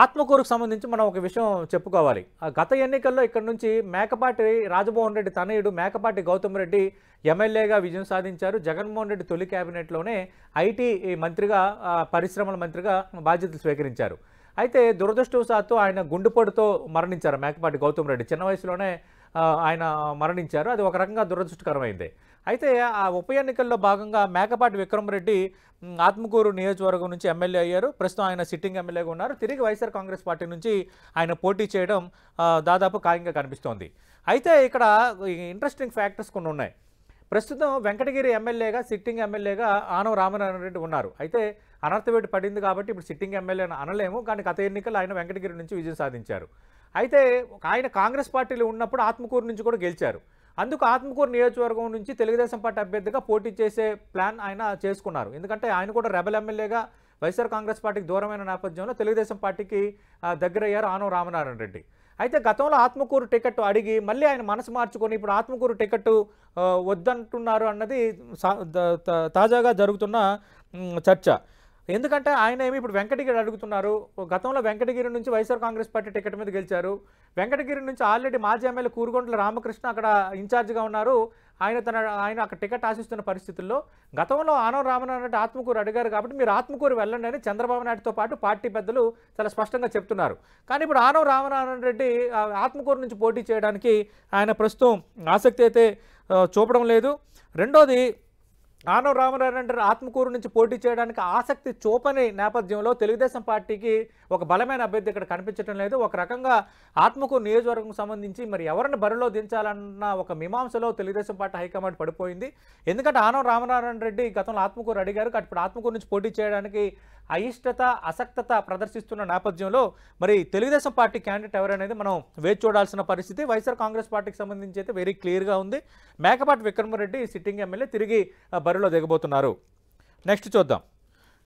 ఆత్మకూరుకు సంబంధించి మనం ఒక విషయం చెప్పుకోవాలి గత ఎన్నికల్లో ఇక్కడ నుంచి మేకపాటి రాజమోహన్ రెడ్డి తనయుడు మేకపాటి గౌతమ్ రెడ్డి ఎమ్మెల్యేగా విజయం సాధించారు జగన్మోహన్ రెడ్డి తొలి క్యాబినెట్లోనే ఐటీ మంత్రిగా పరిశ్రమల మంత్రిగా బాధ్యతలు స్వీకరించారు అయితే దురదృష్టవశాత్తు ఆయన గుండెపోటుతో మరణించారు మేకపాటి గౌతమ్ రెడ్డి చిన్న వయసులోనే ఆయన మరణించారు అది ఒక రకంగా దురదృష్టకరమైంది అయితే ఆ ఉప ఎన్నికల్లో భాగంగా మేకపాటి విక్రమరెడ్డి ఆత్మకూరు నియోజకవర్గం నుంచి ఎమ్మెల్యే అయ్యారు ప్రస్తుతం ఆయన సిట్టింగ్ ఎమ్మెల్యేగా ఉన్నారు తిరిగి వైఎస్ఆర్ కాంగ్రెస్ పార్టీ నుంచి ఆయన పోటీ చేయడం దాదాపు ఖాయంగా కనిపిస్తోంది అయితే ఇక్కడ ఇంట్రెస్టింగ్ ఫ్యాక్టర్స్ కొన్ని ఉన్నాయి ప్రస్తుతం వెంకటగిరి ఎమ్మెల్యేగా సిట్టింగ్ ఎమ్మెల్యేగా ఆనవ రామనారాయణ రెడ్డి ఉన్నారు అయితే అనర్థవేటి పడింది కాబట్టి ఇప్పుడు సిట్టింగ్ ఎమ్మెల్యే అనలేము కానీ గత ఎన్నికలు ఆయన వెంకటగిరి నుంచి విజయం సాధించారు అయితే ఆయన కాంగ్రెస్ పార్టీలో ఉన్నప్పుడు ఆత్మకూరు నుంచి కూడా గెలిచారు అందుకు ఆత్మకూరు నియోజకవర్గం నుంచి తెలుగుదేశం పార్టీ అభ్యర్థిగా పోటీ చేసే ప్లాన్ ఆయన చేసుకున్నారు ఎందుకంటే ఆయన కూడా రెబల్ ఎమ్మెల్యేగా వైఎస్ఆర్ కాంగ్రెస్ పార్టీకి దూరమైన నేపథ్యంలో తెలుగుదేశం పార్టీకి దగ్గరయ్యారు ఆనం రామనారాయణ రెడ్డి అయితే గతంలో ఆత్మకూరు టికెట్ అడిగి మళ్ళీ ఆయన మనసు మార్చుకొని ఇప్పుడు ఆత్మకూరు టికెట్ వద్దంటున్నారు అన్నది తాజాగా జరుగుతున్న చర్చ ఎందుకంటే ఆయన ఏమి ఇప్పుడు వెంకటగిరి అడుగుతున్నారు గతంలో వెంకటగిరి నుంచి వైఎస్ఆర్ కాంగ్రెస్ పార్టీ టికెట్ మీద గెలిచారు వెంకటగిరి నుంచి ఆల్రెడీ మాజీ ఎమ్మెల్యే కూరుగొండల రామకృష్ణ అక్కడ ఇన్ఛార్జ్గా ఉన్నారు ఆయన తన ఆయన అక్కడ టికెట్ ఆశిస్తున్న పరిస్థితుల్లో గతంలో ఆనవ రామనారాయణ ఆత్మకూరు అడిగారు కాబట్టి మీరు ఆత్మకూరు వెళ్ళండి అని చంద్రబాబు నాయుడుతో పాటు పార్టీ పెద్దలు చాలా స్పష్టంగా చెప్తున్నారు కానీ ఇప్పుడు ఆనవ రామనారాయణ రెడ్డి ఆత్మకూరు నుంచి పోటీ చేయడానికి ఆయన ప్రస్తుతం ఆసక్తి అయితే చూపడం లేదు రెండోది ఆనవ రామారాయణ రెడ్డి ఆత్మకూరు నుంచి పోటీ చేయడానికి ఆసక్తి చూపని నేపథ్యంలో తెలుగుదేశం పార్టీకి ఒక బలమైన అభ్యర్థి ఇక్కడ కనిపించడం లేదు ఒక రకంగా ఆత్మకూరు నియోజకవర్గం సంబంధించి మరి ఎవరిని బరిలో దించాలన్న ఒక మీమాంసలో తెలుగుదేశం పార్టీ హైకమాండ్ పడిపోయింది ఎందుకంటే ఆనవ రామనారాయణ రెడ్డి గతంలో ఆత్మకూరు అడిగారు ఇప్పుడు ఆత్మకూరు నుంచి పోటీ చేయడానికి అయిష్టత అసక్తత ప్రదర్శిస్తున్న నేపథ్యంలో మరి తెలుగుదేశం పార్టీ క్యాండిడేట్ ఎవరనేది మనం వేచి చూడాల్సిన పరిస్థితి వైఎస్ఆర్ కాంగ్రెస్ పార్టీకి సంబంధించి అయితే వెరీ క్లియర్గా ఉంది మేకపాటి విక్రమరెడ్డి సిట్టింగ్ ఎమ్మెల్యే తిరిగి బరిలో దిగబోతున్నారు నెక్స్ట్ చూద్దాం